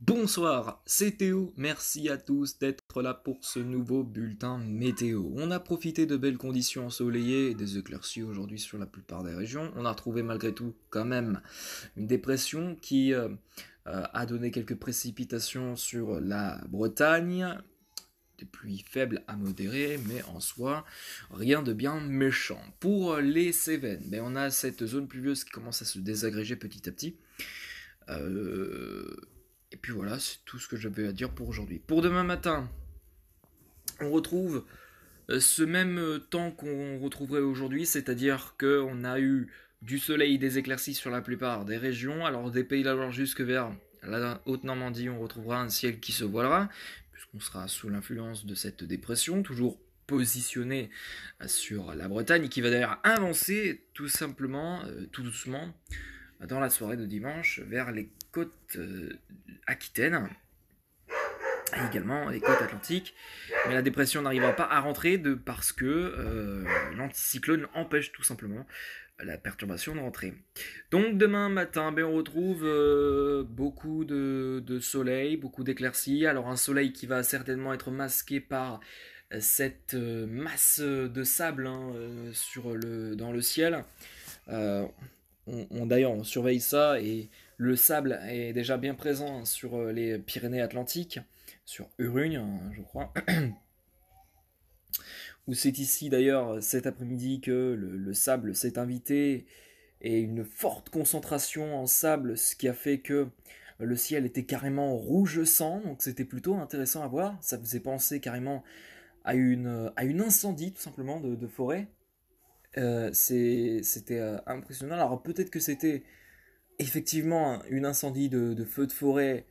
Bonsoir, c'est Théo, merci à tous d'être là pour ce nouveau bulletin météo. On a profité de belles conditions ensoleillées et des éclaircies aujourd'hui sur la plupart des régions. On a retrouvé malgré tout quand même une dépression qui euh, euh, a donné quelques précipitations sur la Bretagne, des pluies faibles à modérées, mais en soi, rien de bien méchant. Pour les Cévennes, mais ben, on a cette zone pluvieuse qui commence à se désagréger petit à petit. Euh, et puis voilà, c'est tout ce que j'avais à dire pour aujourd'hui. Pour demain matin, on retrouve euh, ce même euh, temps qu'on retrouverait aujourd'hui, c'est-à-dire qu'on a eu du soleil, des éclaircies sur la plupart des régions. Alors des pays de jusque vers la Haute-Normandie, on retrouvera un ciel qui se voilera, puisqu'on sera sous l'influence de cette dépression, toujours positionnée euh, sur la Bretagne, qui va d'ailleurs avancer tout simplement, tout doucement, dans la soirée de dimanche, vers les côte aquitaine et également les côtes atlantiques. Mais la dépression n'arrivera pas à rentrer de, parce que euh, l'anticyclone empêche tout simplement la perturbation de rentrer. Donc demain matin, ben, on retrouve euh, beaucoup de, de, soleil, beaucoup d'éclaircies. Alors un soleil qui va certainement être masqué par euh, cette masse de sable hein, sur le, dans le ciel. on, D'ailleurs, on surveille ça et le sable est déjà bien présent sur euh, les Pyrénées-Atlantiques, sur Urugne, hein, je crois. Où c'est ici d'ailleurs cet après-midi que le, sable s'est invité et une forte concentration en sable, ce qui a fait que le ciel était carrément rouge sang, donc c'était plutôt intéressant à voir. Ça faisait penser carrément à une, à une incendie tout simplement de, forêt. Euh, c'était euh, impressionnant. Alors peut-être que c'était effectivement, une incendie de, feu de forêt,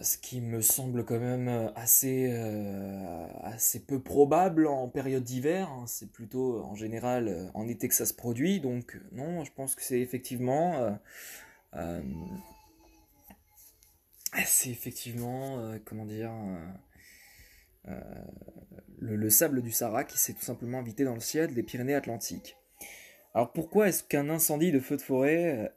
ce qui me semble quand même euh, assez, euh, assez peu probable en période d'hiver. Hein. C'est plutôt en général euh, en été que ça se produit. Donc non, je pense que c'est effectivement... c'est effectivement, comment dire, le, le, sable du Sahara qui s'est tout simplement invité dans le ciel des Pyrénées-Atlantiques. Alors pourquoi est-ce qu'un incendie de feu de forêt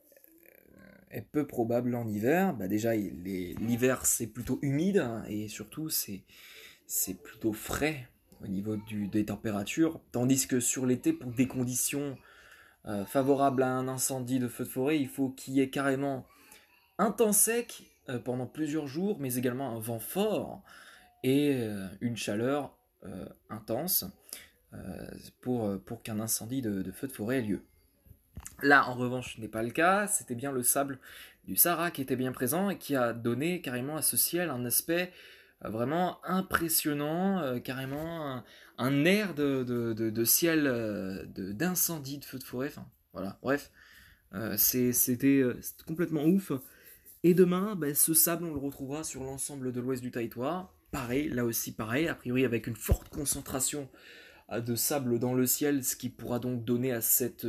euh, est peu probable en hiver bah Déjà, l'hiver c'est plutôt humide hein, et surtout c'est plutôt frais au niveau des températures, tandis que sur l'été, pour des conditions euh, favorables à un incendie de feu de forêt, il faut qu'il y ait carrément un temps sec euh, pendant plusieurs jours, mais également un vent fort et une chaleur intense. Euh, pour, euh, pour qu'un incendie de, feu de forêt ait lieu. Là, en revanche, ce n'est pas le cas, c'était bien le sable du Sahara qui était bien présent et qui a donné carrément à ce ciel un aspect euh, vraiment impressionnant, carrément un, air de, de, de ciel d'incendie, de, feu de forêt, enfin voilà, bref, c'était complètement ouf. Et demain, ben, ce sable, on le retrouvera sur l'ensemble de l'ouest du territoire. Pareil, là aussi pareil, a priori avec une forte concentration de sable dans le ciel, ce qui pourra donc donner à cette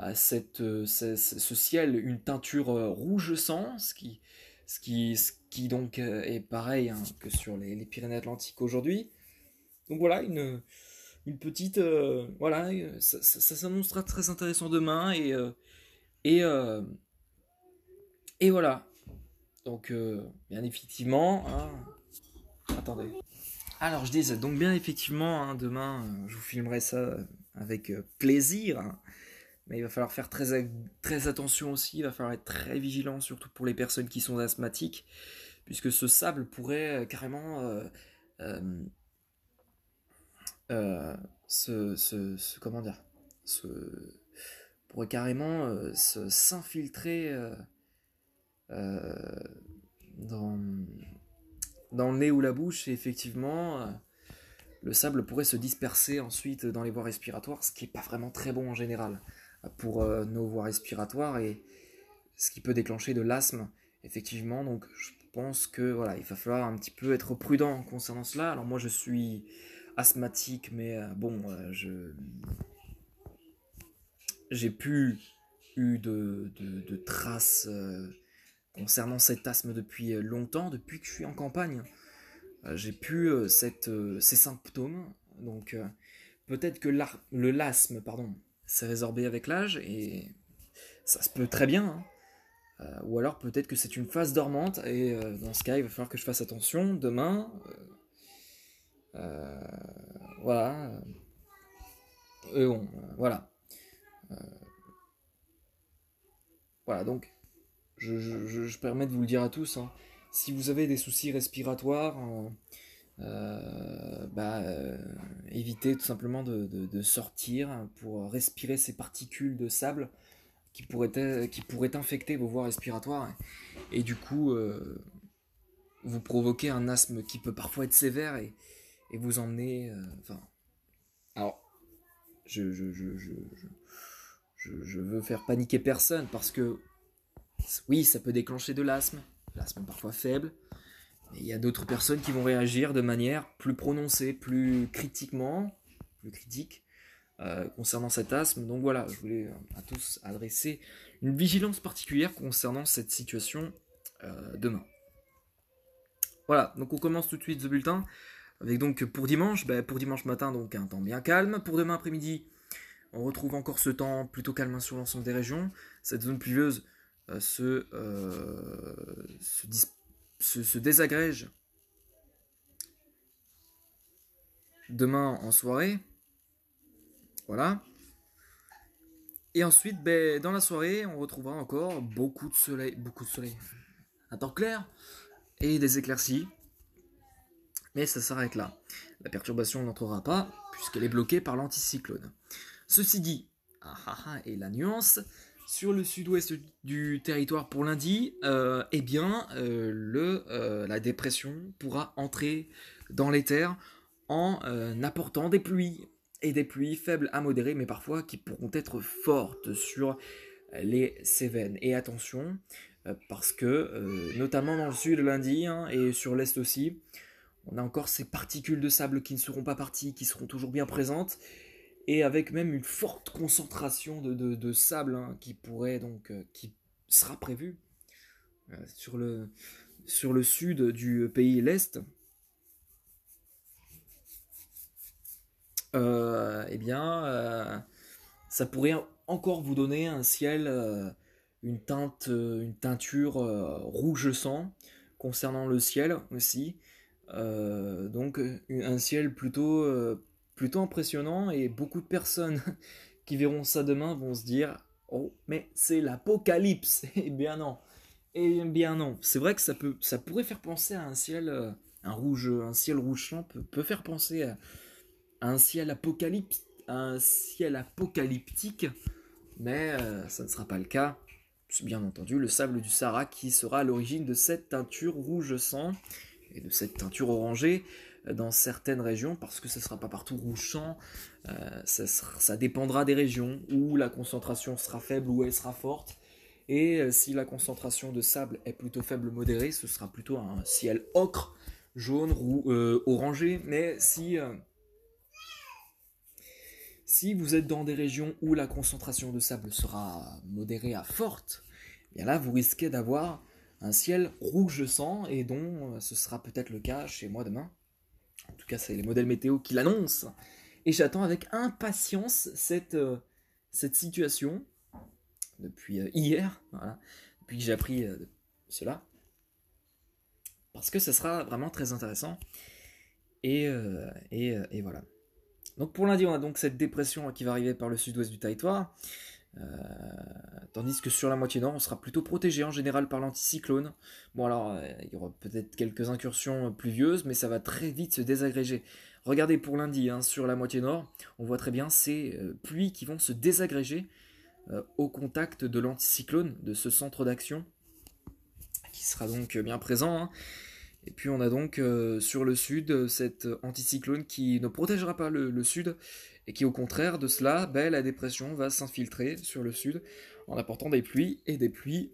à cette, euh, ce, ciel une teinture euh, rouge sang, ce qui, ce qui, qui donc euh, est pareil hein, que sur les, Pyrénées-Atlantiques aujourd'hui. Donc voilà, une, une petite... voilà, ça, s'annoncera très intéressant demain et... et, et voilà. Donc, bien effectivement... Hein. attendez. Alors je disais, donc bien effectivement, hein, demain, euh, je vous filmerai ça euh, avec euh, plaisir. Hein. mais il va falloir faire très, très attention aussi, il va falloir être très vigilant, surtout pour les personnes qui sont asthmatiques, puisque ce sable pourrait carrément se, Comment dire se, Pourrait carrément s'infiltrer dans dans le nez ou la bouche, effectivement, euh, le sable pourrait se disperser ensuite dans les voies respiratoires, ce qui n'est pas vraiment très bon en général euh, pour euh, nos voies respiratoires, et ce qui peut déclencher de l'asthme, effectivement. Donc je pense que voilà, il va falloir un petit peu être prudent concernant cela. Alors moi je suis asthmatique, mais bon, je j'ai plus eu de, de, de traces concernant cet asthme depuis euh, longtemps, depuis que je suis en campagne. Euh, j'ai pu euh, ces symptômes, donc peut-être que le l'asthme, pardon, s'est résorbé avec l'âge et ça se peut très bien. Hein. ou alors peut-être que c'est une phase dormante et dans ce cas il va falloir que je fasse attention demain. voilà. Et voilà. voilà donc je, permets de vous le dire à tous, hein. si vous avez des soucis respiratoires, euh, euh, bah, euh, évitez tout simplement de, sortir pour respirer ces particules de sable qui pourraient, qui pourraient infecter vos voies respiratoires et, du coup vous provoquer un asthme qui peut parfois être sévère et, vous emmener. Enfin, alors, je je, je, je veux faire paniquer personne parce que oui, ça peut déclencher de l'asthme, l'asthme parfois faible, mais il y a d'autres personnes qui vont réagir de manière plus prononcée, plus critiquement, plus critique euh, concernant cet asthme. Donc voilà, je voulais euh, à tous adresser une vigilance particulière concernant cette situation euh, demain. Voilà, donc on commence tout de suite ce bulletin avec donc pour dimanche, ben, pour dimanche matin donc un temps bien calme, pour demain après-midi on retrouve encore ce temps plutôt calme sur l'ensemble des régions, cette zone pluvieuse euh, euh, se, se, désagrège demain en soirée. Voilà. Et ensuite, ben, dans la soirée, on retrouvera encore beaucoup de soleil, beaucoup de soleil, un temps clair et des éclaircies. Mais ça s'arrête là. La perturbation n'entrera pas puisqu'elle est bloquée par l'anticyclone. Ceci dit, ah ah, ah et la nuance, sur le sud-ouest du territoire pour lundi, euh, eh bien, euh, euh, la dépression pourra entrer dans les terres en apportant des pluies, et des pluies faibles à modérées, mais parfois qui pourront être fortes sur les Cévennes. Et attention, parce que, notamment dans le sud lundi, hein, et sur l'est aussi, on a encore ces particules de sable qui ne seront pas parties, qui seront toujours bien présentes, et avec même une forte concentration de, sable hein, qui pourrait donc euh, qui sera prévu euh, sur, le, sur le sud du pays l'est. et euh, eh bien, ça pourrait encore vous donner un ciel, une teinte, une teinture rouge sang concernant le ciel aussi. donc un ciel plutôt plutôt impressionnant et beaucoup de personnes qui verront ça demain vont se dire Oh, mais c'est l'apocalypse et eh bien non et eh bien non C'est vrai que ça, peut, ça pourrait faire penser à un ciel, euh, un rouge, un ciel rouge peut, peut faire penser à, un ciel apocalypse, un ciel apocalyptique, mais euh, ça ne sera pas le cas. C'est bien entendu le sable du Sahara qui sera à l'origine de cette teinture rouge sang et de cette teinture orangée dans certaines régions parce que ce sera pas partout rouge euh, sang. ça, dépendra des régions où la concentration sera faible ou elle sera forte. Et euh, si la concentration de sable est plutôt faible modérée, ce sera plutôt un ciel ocre, jaune ou euh, orangé. Mais si, si vous êtes dans des régions où la concentration de sable sera modérée à forte, eh bien là vous risquez d'avoir un ciel rouge sang et dont ce sera peut-être le cas chez moi demain. En tout cas, c'est les modèles météo qui l'annoncent. Et j'attends avec impatience cette, euh, cette situation depuis euh, hier, voilà. depuis que j'ai appris euh, cela. Parce que ce sera vraiment très intéressant. Et, et, voilà. Donc pour lundi, on a donc cette dépression qui va arriver par le sud-ouest du territoire. Euh, tandis que sur la moitié nord, on sera plutôt protégé en général par l'anticyclone. Bon alors, euh, il y aura peut-être quelques incursions pluvieuses, mais ça va très vite se désagréger. Regardez pour lundi, hein, sur la moitié nord, on voit très bien ces euh, pluies qui vont se désagréger au contact de l'anticyclone, de ce centre d'action, qui sera donc bien présent. Hein. Et puis on a donc euh, sur le sud euh, cet anticyclone qui ne protégera pas le, sud et qui au contraire de cela, ben, la dépression va s'infiltrer sur le sud en apportant des pluies et des pluies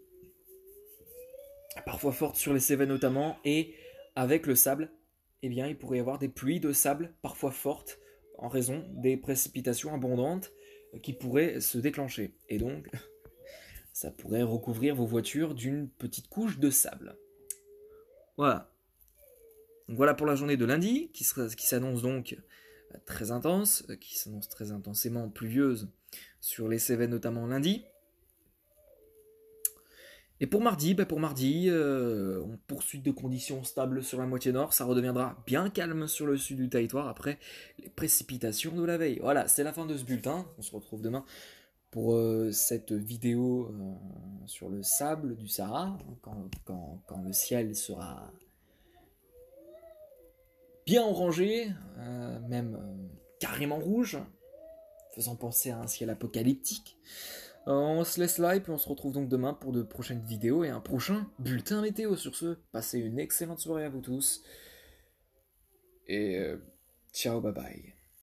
parfois fortes sur les Cévennes notamment et avec le sable, eh bien il pourrait y avoir des pluies de sable parfois fortes en raison des précipitations abondantes euh, qui pourraient se déclencher. Et donc ça pourrait recouvrir vos voitures d'une petite couche de sable. Voilà voilà pour la journée de lundi, qui, s'annonce donc euh, très intense, euh, qui s'annonce très intensément pluvieuse sur les Cévennes notamment lundi. Et pour mardi, bah, pour mardi, on euh, poursuite de conditions stables sur la moitié nord, ça redeviendra bien calme sur le sud du territoire après les précipitations de la veille. Voilà, c'est la fin de ce bulletin, on se retrouve demain pour cette vidéo sur le sable du Sahara, hein, quand le ciel sera bien orangé, euh, même euh, carrément rouge, faisant penser à un ciel apocalyptique. Euh, on se laisse là et puis on se retrouve donc demain pour de prochaines vidéos et un prochain bulletin météo. Sur ce, passez une excellente soirée à vous tous. Et ciao, bye bye.